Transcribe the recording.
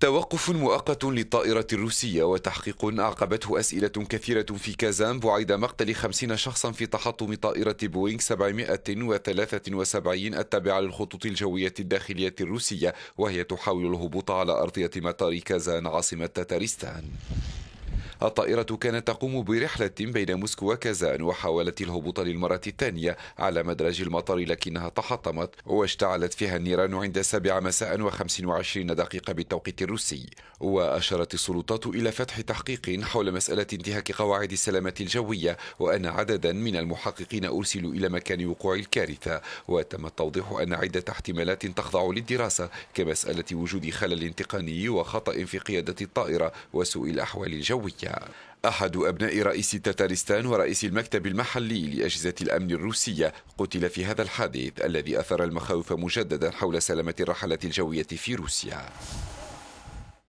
توقف مؤقت للطائرة الروسية وتحقيق أعقبته أسئلة كثيرة في كازان بعد مقتل خمسين شخصا في تحطم طائرة بوينغ 773 التابعة للخطوط الجوية الداخلية الروسية وهي تحاول الهبوط على أرضية مطار كازان عاصمة تاتارستان الطائرة كانت تقوم برحلة بين موسكو وكازان وحاولت الهبوط للمرة الثانية على مدرج المطار لكنها تحطمت واشتعلت فيها النيران عند السابعة مساء و25 دقيقة بالتوقيت الروسي وأشارت السلطات إلى فتح تحقيق حول مسألة انتهاك قواعد السلامة الجوية وأن عددا من المحققين أرسلوا إلى مكان وقوع الكارثة وتم التوضيح أن عدة احتمالات تخضع للدراسة كمسألة وجود خلل تقني وخطأ في قيادة الطائرة وسوء الأحوال الجوية الروسية أحد أبناء رئيس تتارستان ورئيس المكتب المحلي لأجهزة الأمن الروسية قتل في هذا الحادث الذي أثار المخاوف مجددا حول سلامة الرحلة الجوية في روسيا